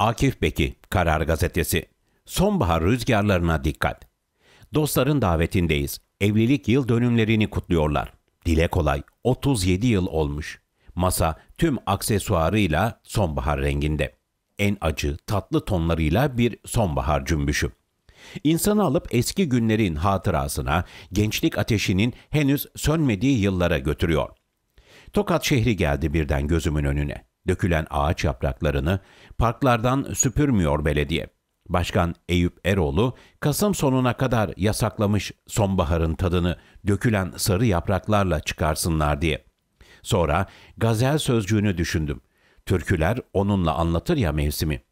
Akif Beki, Karar Gazetesi. Sonbahar rüzgarlarına dikkat. Dostların davetindeyiz. Evlilik yıl dönümlerini kutluyorlar. Dile kolay, 37 yıl olmuş. Masa tüm aksesuarıyla sonbahar renginde. En acı, tatlı tonlarıyla bir sonbahar cümbüşü. İnsanı alıp eski günlerin hatırasına, gençlik ateşinin henüz sönmediği yıllara götürüyor. Tokat şehri geldi birden gözümün önüne. Dökülen ağaç yapraklarını parklardan süpürmüyor belediye. Başkan Eyüp Eroğlu, Kasım sonuna kadar yasaklamış sonbaharın tadını dökülen sarı yapraklarla çıkarsınlar diye. Sonra gazel sözcüğünü düşündüm. Türküler onunla anlatır ya mevsimi.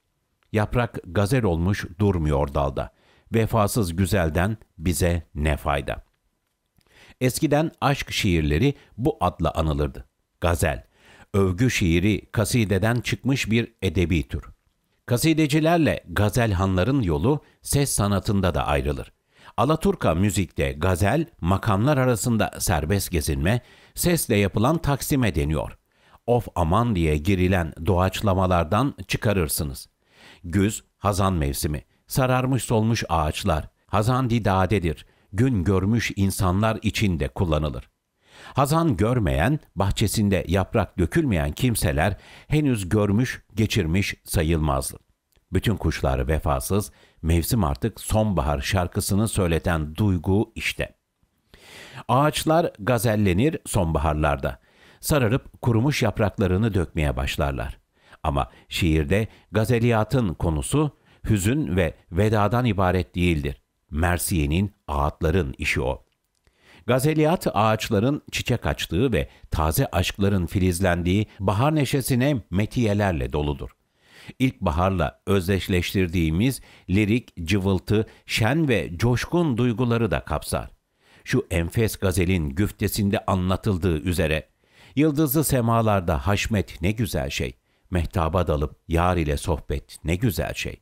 Yaprak gazel olmuş durmuyor dalda. Vefasız güzelden bize ne fayda? Eskiden aşk şiirleri bu adla anılırdı. Gazel, övgü şiiri kasideden çıkmış bir edebi tür. Kasidecilerle gazelhanların yolu ses sanatında da ayrılır. Alaturka müzikte gazel, makamlar arasında serbest gezinme, sesle yapılan taksime deniyor. Of aman diye girilen doğaçlamalardan çıkarırsınız. Güz, hazan mevsimi, sararmış solmuş ağaçlar, hazan didadedir, gün görmüş insanlar için de kullanılır. Hazan görmeyen, bahçesinde yaprak dökülmeyen kimseler henüz görmüş, geçirmiş sayılmazdı. Bütün kuşlar vefasız, mevsim artık sonbahar şarkısını söyleten duygu işte. Ağaçlar gazellenir sonbaharlarda. Sararıp kurumuş yapraklarını dökmeye başlarlar. Ama şiirde gazeliyatın konusu hüzün ve vedadan ibaret değildir. Mersiye'nin ağıtların işi o. Gazeliyat ağaçların çiçek açtığı ve taze aşkların filizlendiği bahar neşesine metiyelerle doludur. İlkbaharla özdeşleştirdiğimiz lirik, cıvıltı, şen ve coşkun duyguları da kapsar. Şu enfes gazelin güftesinde anlatıldığı üzere, yıldızlı semalarda haşmet ne güzel şey, mehtaba dalıp yar ile sohbet ne güzel şey.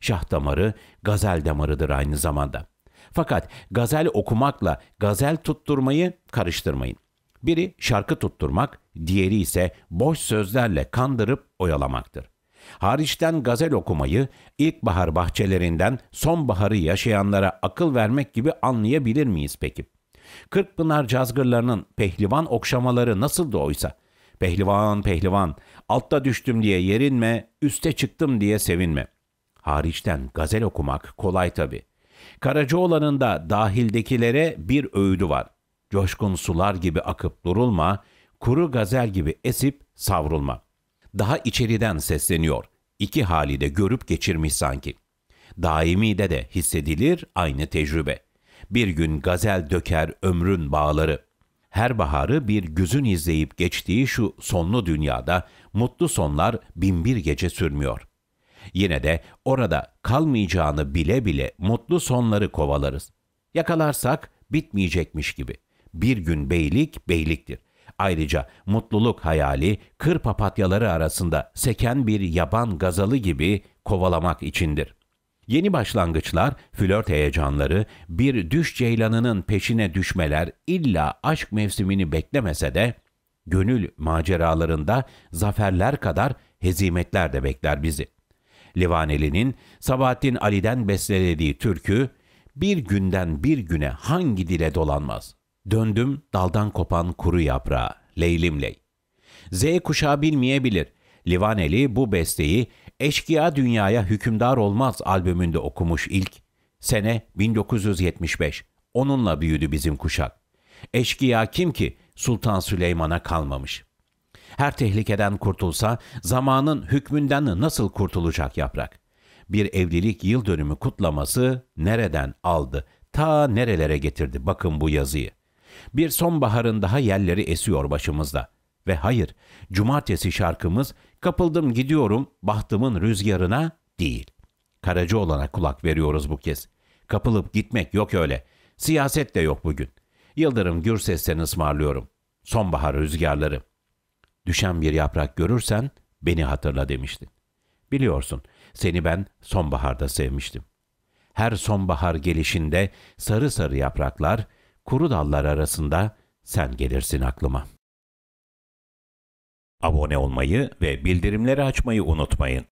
Şah damarı gazel damarıdır aynı zamanda.'' Fakat gazel okumakla gazel tutturmayı karıştırmayın. Biri şarkı tutturmak, diğeri ise boş sözlerle kandırıp oyalamaktır. Hariçten gazel okumayı ilkbahar bahçelerinden sonbaharı yaşayanlara akıl vermek gibi anlayabilir miyiz peki? Kırkpınar cazgırlarının pehlivan okşamaları nasıldı oysa? Pehlivan pehlivan, altta düştüm diye yerinme, üste çıktım diye sevinme. Hariçten gazel okumak kolay tabi. Karacaoğlan'ın da dahildekilere bir öğüdü var. Coşkun sular gibi akıp durulma, kuru gazel gibi esip savrulma. Daha içeriden sesleniyor. İki hali de görüp geçirmiş sanki. Daimi de de hissedilir aynı tecrübe. Bir gün gazel döker ömrün bağları. Her baharı bir güzün izleyip geçtiği şu sonlu dünyada mutlu sonlar binbir gece sürmüyor. Yine de orada kalmayacağını bile bile mutlu sonları kovalarız. Yakalarsak bitmeyecekmiş gibi. Bir gün beylik beyliktir. Ayrıca mutluluk hayali kır papatyaları arasında seken bir yaban gazalı gibi kovalamak içindir. Yeni başlangıçlar, flört heyecanları, bir düş ceylanının peşine düşmeler illa aşk mevsimini beklemese de gönül maceralarında zaferler kadar hezimetler de bekler bizi.'' Livaneli'nin Sabahattin Ali'den bestelediği türkü bir günden bir güne hangi dile dolanmaz? Döndüm daldan kopan kuru yaprağa, leylim ley. Z kuşağı bilmeyebilir. Livaneli bu besteyi Eşkıya Dünyaya Hükümdar Olmaz albümünde okumuş ilk. Sene 1975. Onunla büyüdü bizim kuşak. Eşkıya kim ki Sultan Süleyman'a kalmamış. Her tehlikeden kurtulsa zamanın hükmünden nasıl kurtulacak yaprak? Bir evlilik yıl dönümü kutlaması nereden aldı? Ta nerelere getirdi bakın bu yazıyı. Bir sonbaharın daha yerleri esiyor başımızda. Ve hayır, cumartesi şarkımız kapıldım gidiyorum bahtımın rüzgarına değil. Karacı olana kulak veriyoruz bu kez. Kapılıp gitmek yok öyle. Siyaset de yok bugün. Yıldırım Gürses'ten ısmarlıyorum. Sonbahar rüzgarları. Düşen bir yaprak görürsen beni hatırla demiştin. Biliyorsun seni ben sonbaharda sevmiştim. Her sonbahar gelişinde sarı sarı yapraklar, kuru dallar arasında sen gelirsin aklıma. Abone olmayı ve bildirimleri açmayı unutmayın.